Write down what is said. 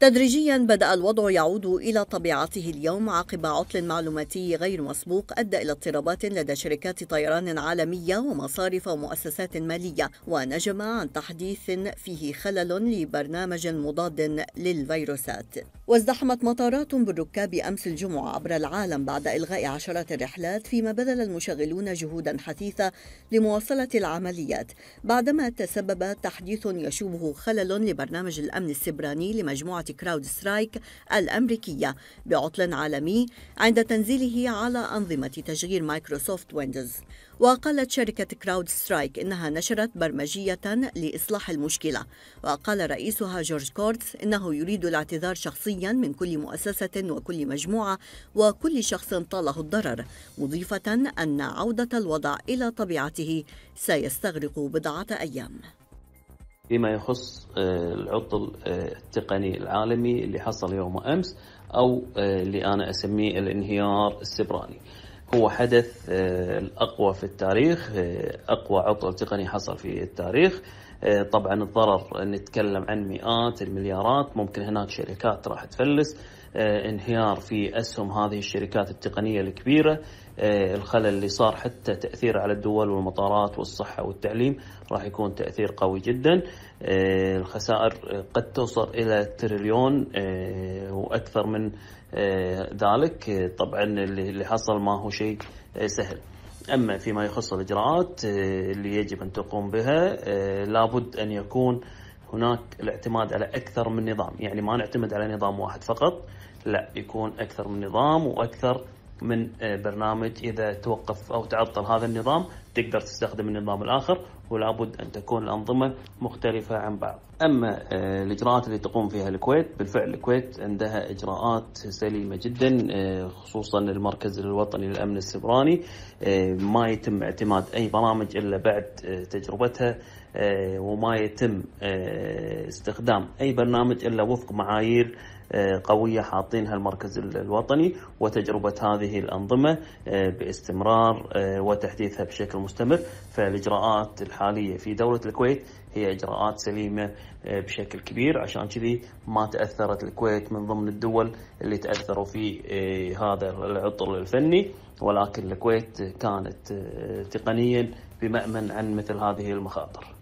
تدريجيا بدأ الوضع يعود إلى طبيعته اليوم عقب عطل معلوماتي غير مسبوق أدى إلى اضطرابات لدى شركات طيران عالمية ومصارف ومؤسسات مالية ونجم عن تحديث فيه خلل لبرنامج مضاد للفيروسات وازدحمت مطارات بالركاب أمس الجمعة عبر العالم بعد إلغاء عشرات الرحلات فيما بذل المشغلون جهودا حثيثة لمواصلة العمليات بعدما تسبب تحديث يشوبه خلل لبرنامج الأمن السبراني لمجموعة كراود سترايك الأمريكية بعطل عالمي عند تنزيله على أنظمة تشغيل مايكروسوفت ويندوز وقالت شركة كراود سترايك إنها نشرت برمجية لإصلاح المشكلة وقال رئيسها جورج كورتس إنه يريد الاعتذار شخصيا من كل مؤسسة وكل مجموعة وكل شخص طاله الضرر مضيفة أن عودة الوضع إلى طبيعته سيستغرق بضعة أيام فيما يخص آه، العطل آه، التقني العالمي اللي حصل يوم امس او آه، اللي انا اسميه الانهيار السبراني. هو حدث الاقوى في التاريخ اقوى عطل تقني حصل في التاريخ طبعا الضرر نتكلم عن مئات المليارات ممكن هناك شركات راح تفلس انهيار في اسهم هذه الشركات التقنيه الكبيره آه، الخلل اللي صار حتى تأثير على الدول والمطارات والصحة والتعليم راح يكون تأثير قوي جدا آه، الخسائر قد توصل إلى تريليون آه، وأكثر من ذلك طبعا اللي حصل ما هو شيء سهل أما فيما يخص الإجراءات اللي يجب أن تقوم بها لابد أن يكون هناك الاعتماد على أكثر من نظام يعني ما نعتمد على نظام واحد فقط لا يكون أكثر من نظام وأكثر من آه، برنامج اذا توقف او تعطل هذا النظام تقدر تستخدم النظام الاخر ولا بد أن تكون الأنظمة مختلفة عن بعض أما آه، الإجراءات اللي تقوم فيها الكويت بالفعل الكويت عندها إجراءات سليمة جدا آه، خصوصا المركز الوطني للأمن السبراني آه، ما يتم اعتماد أي برامج إلا بعد تجربتها وما يتم استخدام أي برنامج إلا وفق معايير قوية حاطينها المركز الوطني وتجربة هذه الأنظمة باستمرار وتحديثها بشكل مستمر فالإجراءات الحالية في دولة الكويت هي إجراءات سليمة آه، بشكل كبير عشان كذي ما تأثرت الكويت من ضمن الدول اللي تأثروا في آه، هذا العطل الفني ولكن الكويت كانت آه، تقنيا بمأمن عن مثل هذه المخاطر